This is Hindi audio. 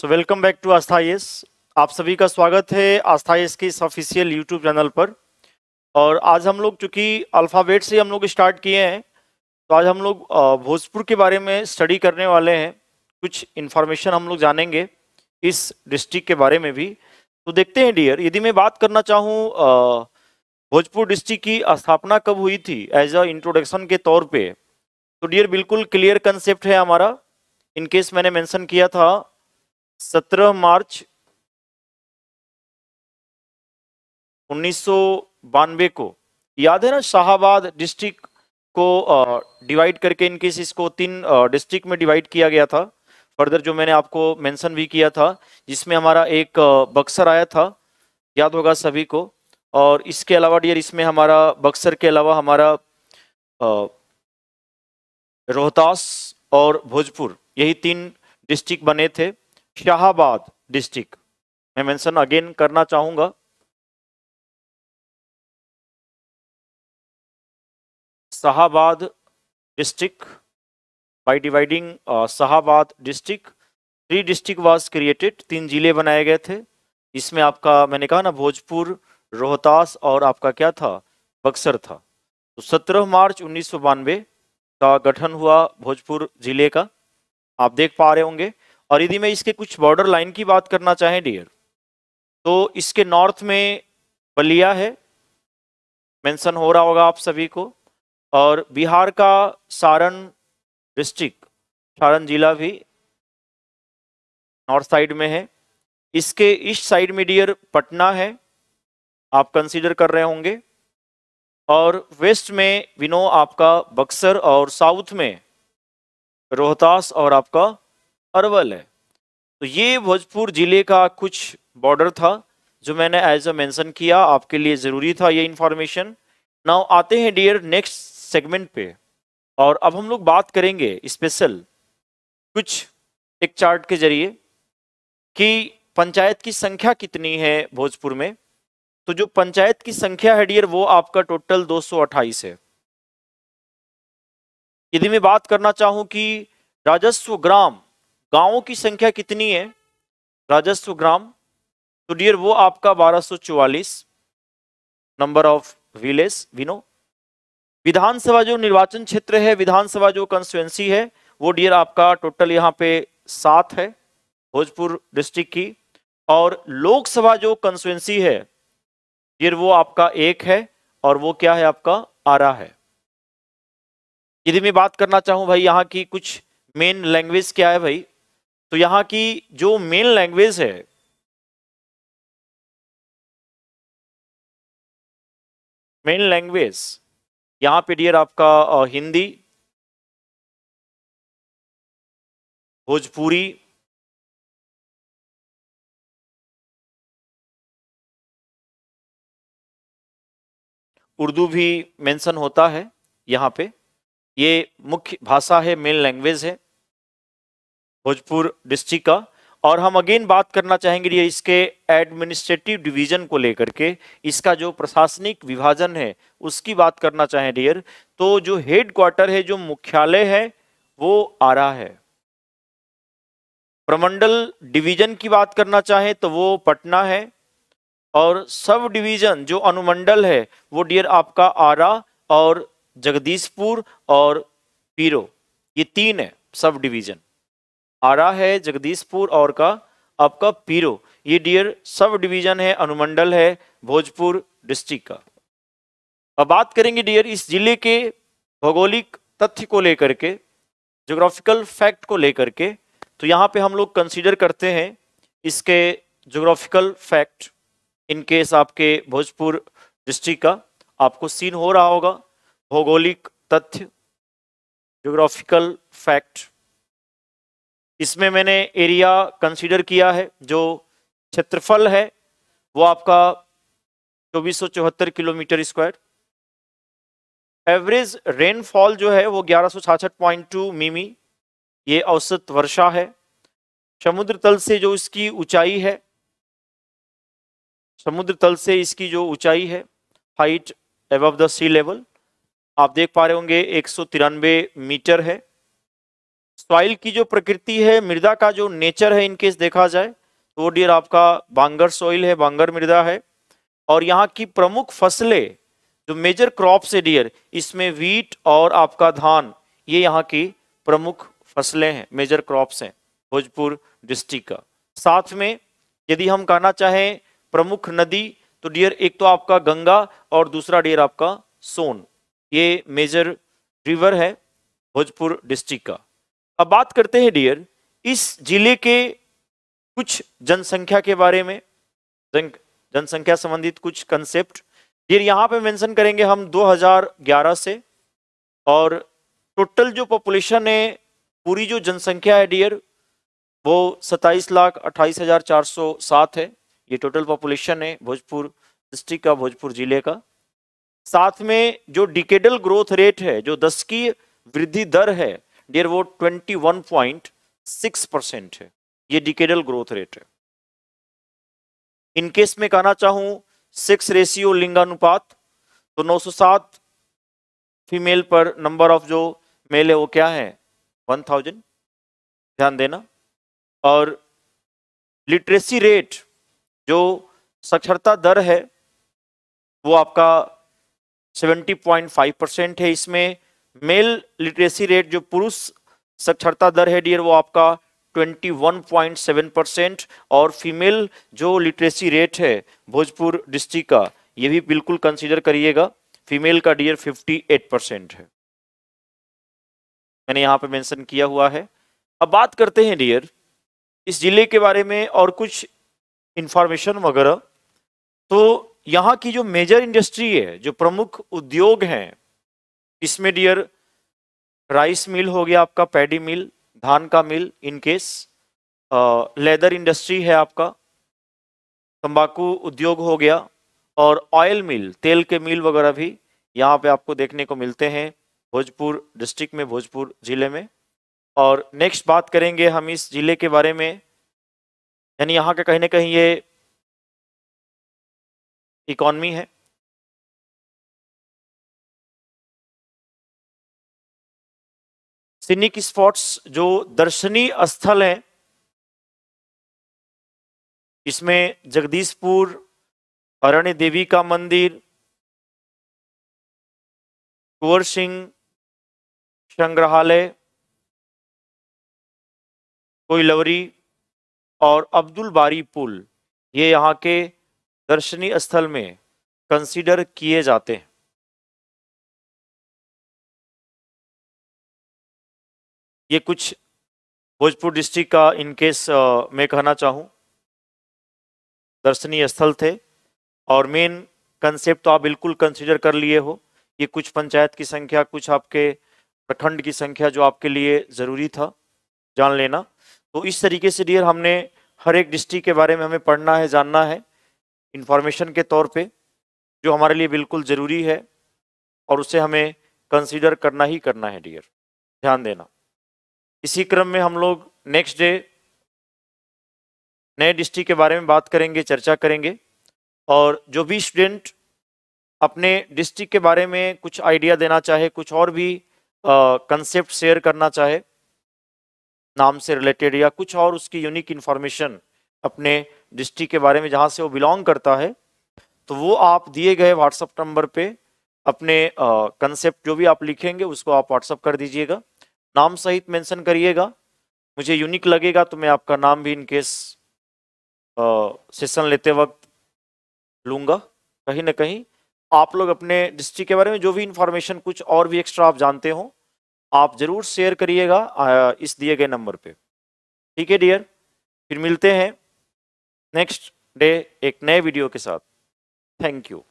सो वेलकम बैक टू आस्थाइस आप सभी का स्वागत है आस्थाइस के इस ऑफिशियल यूट्यूब चैनल पर और आज हम लोग चूँकि अल्फ़ाबेट से हम लोग स्टार्ट किए हैं तो आज हम लोग भोजपुर के बारे में स्टडी करने वाले हैं कुछ इन्फॉर्मेशन हम लोग जानेंगे इस डिस्ट्रिक्ट के बारे में भी तो देखते हैं डियर यदि मैं बात करना चाहूँ भोजपुर डिस्ट्रिक्ट की स्थापना कब हुई थी एज अ इंट्रोडक्शन के तौर पर तो डियर बिल्कुल क्लियर कंसेप्ट है हमारा इनकेस मैंने मेंशन किया था 17 मार्च उन्नीस को याद है ना शाहबाद डिस्ट्रिक्ट को डिवाइड करके इनकेस इसको तीन डिस्ट्रिक्ट में डिवाइड किया गया था फर्दर जो मैंने आपको मेंशन भी किया था जिसमें हमारा एक बक्सर आया था याद होगा सभी को और इसके अलावा डियर इसमें हमारा बक्सर के अलावा हमारा रोहतास और भोजपुर यही तीन डिस्ट्रिक्ट बने थे शाहबाद डिस्ट्रिक्ट मैं मेंशन अगेन करना चाहूंगा Shahabad district by dividing Shahabad district three district was created तीन जिले बनाए गए थे इसमें आपका मैंने कहा ना भोजपुर रोहतास और आपका क्या था बक्सर था तो 17 मार्च उन्नीस का गठन हुआ भोजपुर जिले का आप देख पा रहे होंगे और यदि मैं इसके कुछ बॉर्डर लाइन की बात करना चाहें डियर तो इसके नॉर्थ में बलिया है मेंशन हो रहा होगा आप सभी को और बिहार का सारण डिस्ट्रिक्ट सारण जिला भी नॉर्थ साइड में है इसके ईस्ट साइड में डियर पटना है आप कंसीडर कर रहे होंगे और वेस्ट में विनो आपका बक्सर और साउथ में रोहतास और आपका अरवल है तो ये भोजपुर ज़िले का कुछ बॉर्डर था जो मैंने एज अ मेंशन किया आपके लिए ज़रूरी था ये इन्फॉर्मेशन नाउ आते हैं डियर नेक्स्ट सेगमेंट पे और अब हम लोग बात करेंगे स्पेशल कुछ एक चार्ट के जरिए कि पंचायत की संख्या कितनी है भोजपुर में तो जो पंचायत की संख्या है डियर वो आपका टोटल दो है यदि मैं बात करना चाहूँ कि राजस्व ग्राम गांवों की संख्या कितनी है राजस्व ग्राम तो डियर वो आपका 1244 नंबर ऑफ विलेज विनो विधानसभा जो निर्वाचन क्षेत्र है विधानसभा जो कंस्टिट्युएंसी है वो डियर आपका टोटल यहाँ पे सात है भोजपुर डिस्ट्रिक्ट की और लोकसभा जो कंस्टिट्युएंसी है डियर वो आपका एक है और वो क्या है आपका आरा है यदि मैं बात करना चाहूं भाई यहाँ की कुछ मेन लैंग्वेज क्या है भाई तो यहां की जो मेन लैंग्वेज है मेन लैंग्वेज यहां पे डियर आपका हिंदी भोजपुरी उर्दू भी मेंशन होता है यहां पे ये मुख्य भाषा है मेन लैंग्वेज है भोजपुर डिस्ट्रिक्ट का और हम अगेन बात करना चाहेंगे ये इसके एडमिनिस्ट्रेटिव डिवीजन को लेकर के इसका जो प्रशासनिक विभाजन है उसकी बात करना चाहें डियर तो जो हेड क्वार्टर है जो मुख्यालय है वो आरा है प्रमंडल डिवीजन की बात करना चाहें तो वो पटना है और सब डिवीजन जो अनुमंडल है वो डियर आपका आरा और जगदीशपुर और पीरो ये तीन है सब डिवीजन आरा है जगदीशपुर और का आपका पीरो ये डियर सब डिवीजन है अनुमंडल है भोजपुर डिस्ट्रिक्ट का अब बात करेंगे डियर इस जिले के भौगोलिक तथ्य को लेकर के जोग्राफिकल फैक्ट को लेकर के तो यहाँ पे हम लोग कंसीडर करते हैं इसके जोग्राफिकल फैक्ट इन केस आपके भोजपुर डिस्ट्रिक्ट का आपको सीन हो रहा होगा भौगोलिक तथ्य जोग्राफिकल फैक्ट इसमें मैंने एरिया कंसीडर किया है जो क्षेत्रफल है वो आपका चौबीस किलोमीटर स्क्वायर एवरेज रेनफॉल जो है वो 1166.2 मिमी ये औसत वर्षा है समुद्र तल से जो इसकी ऊंचाई है समुद्र तल से इसकी जो ऊंचाई है height above the sea level आप देख पा रहे होंगे एक मीटर है सॉइल की जो प्रकृति है मृदा का जो नेचर है इनकेस देखा जाए तो डियर आपका बांगर सॉइल है बांगर मृदा है और यहाँ की प्रमुख फसलें जो मेजर क्रॉप्स है डियर इसमें वीट और आपका धान ये यहाँ की प्रमुख फसलें हैं मेजर क्रॉप्स हैं भोजपुर डिस्ट्रिक्ट का साथ में यदि हम कहना चाहें प्रमुख नदी तो डियर एक तो आपका गंगा और दूसरा डियर आपका सोन ये मेजर रिवर है भोजपुर डिस्ट्रिक्ट का अब बात करते हैं डियर इस जिले के कुछ जनसंख्या के बारे में जन जनसंख्या संबंधित कुछ कंसेप्ट डियर यहाँ पे मेंशन करेंगे हम 2011 से और टोटल जो पॉपुलेशन है पूरी जो जनसंख्या है डियर वो सत्ताईस लाख अट्ठाईस हजार चार सौ सात है ये टोटल पॉपुलेशन है भोजपुर डिस्ट्रिक्ट का भोजपुर जिले का साथ में जो डिकेडल ग्रोथ रेट है जो दस की वृद्धि दर है देर वो सिक्स परसेंट है ये डिकेडल ग्रोथ रेट है इनकेस में कहना चाहूं सिक्स रेशियो लिंगानुपात तो 907 फीमेल पर नंबर ऑफ जो मेल है वो क्या है 1000 ध्यान देना और लिटरेसी रेट जो साक्षरता दर है वो आपका 70.5 परसेंट है इसमें मेल लिटरेसी रेट जो पुरुष साक्षरता दर है डियर वो आपका 21.7 परसेंट और फीमेल जो लिटरेसी रेट है भोजपुर डिस्ट्रिक्ट का ये भी बिल्कुल कंसीडर करिएगा फीमेल का डियर 58 परसेंट है मैंने यहाँ पे मेंशन किया हुआ है अब बात करते हैं डियर इस जिले के बारे में और कुछ इंफॉर्मेशन वगैरह तो यहाँ की जो मेजर इंडस्ट्री है जो प्रमुख उद्योग हैं इसमें डियर राइस मिल हो गया आपका पैडी मिल धान का मिल इनकेस लेदर इंडस्ट्री है आपका तंबाकू उद्योग हो गया और ऑयल मिल तेल के मिल वगैरह भी यहाँ पे आपको देखने को मिलते हैं भोजपुर डिस्ट्रिक्ट में भोजपुर ज़िले में और नेक्स्ट बात करेंगे हम इस ज़िले के बारे में यानी यहाँ का कहीं ना कहीं ये इकॉनमी है सिनिक स्पॉट्स जो दर्शनीय स्थल हैं इसमें जगदीशपुर अरण्य देवी का मंदिर कुंवर सिंह संग्रहालय कोयलवरी और अब्दुल बारी पुल ये यहाँ के दर्शनीय स्थल में कंसीडर किए जाते हैं ये कुछ भोजपुर डिस्ट्रिक्ट का इनकेस मैं कहना चाहूँ दर्शनीय स्थल थे और मेन कंसेप्ट तो आप बिल्कुल कंसिडर कर लिए हो ये कुछ पंचायत की संख्या कुछ आपके प्रखंड की संख्या जो आपके लिए ज़रूरी था जान लेना तो इस तरीके से डियर हमने हर एक डिस्ट्रिक्ट के बारे में हमें पढ़ना है जानना है इन्फॉर्मेशन के तौर पे जो हमारे लिए बिल्कुल ज़रूरी है और उसे हमें कंसीडर करना ही करना है डियर ध्यान देना इसी क्रम में हम लोग नेक्स्ट डे नए डिस्ट्रिक्ट के बारे में बात करेंगे चर्चा करेंगे और जो भी स्टूडेंट अपने डिस्ट्रिक्ट के बारे में कुछ आइडिया देना चाहे कुछ और भी कंसेप्ट शेयर करना चाहे नाम से रिलेटेड या कुछ और उसकी यूनिक इन्फॉर्मेशन अपने डिस्ट्रिक्ट के बारे में जहाँ से वो बिलोंग करता है तो वो आप दिए गए व्हाट्सअप नंबर पे अपने कंसेप्ट जो भी आप लिखेंगे उसको आप व्हाट्सअप कर दीजिएगा नाम सहित मेंशन करिएगा मुझे यूनिक लगेगा तो मैं आपका नाम भी इनकेस सेशन लेते वक्त लूँगा कहीं ना कहीं आप लोग अपने डिस्ट्रिक्ट के बारे में जो भी इंफॉर्मेशन कुछ और भी एक्स्ट्रा आप जानते हो आप ज़रूर शेयर करिएगा इस दिए गए नंबर पे ठीक है डियर फिर मिलते हैं नेक्स्ट डे एक नए वीडियो के साथ थैंक यू